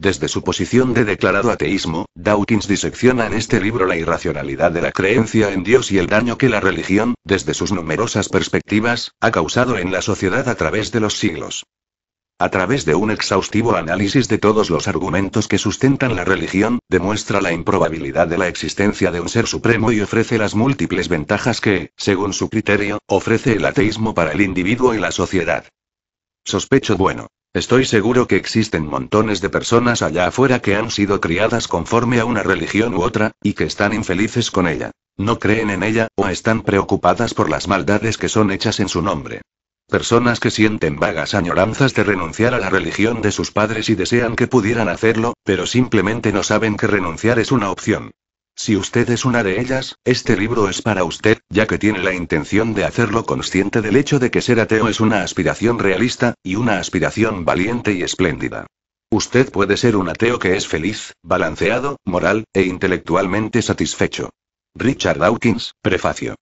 Desde su posición de declarado ateísmo, Dawkins disecciona en este libro la irracionalidad de la creencia en Dios y el daño que la religión, desde sus numerosas perspectivas, ha causado en la sociedad a través de los siglos. A través de un exhaustivo análisis de todos los argumentos que sustentan la religión, demuestra la improbabilidad de la existencia de un ser supremo y ofrece las múltiples ventajas que, según su criterio, ofrece el ateísmo para el individuo y la sociedad. Sospecho bueno. Estoy seguro que existen montones de personas allá afuera que han sido criadas conforme a una religión u otra, y que están infelices con ella. No creen en ella, o están preocupadas por las maldades que son hechas en su nombre. Personas que sienten vagas añoranzas de renunciar a la religión de sus padres y desean que pudieran hacerlo, pero simplemente no saben que renunciar es una opción. Si usted es una de ellas, este libro es para usted, ya que tiene la intención de hacerlo consciente del hecho de que ser ateo es una aspiración realista, y una aspiración valiente y espléndida. Usted puede ser un ateo que es feliz, balanceado, moral, e intelectualmente satisfecho. Richard Dawkins, prefacio.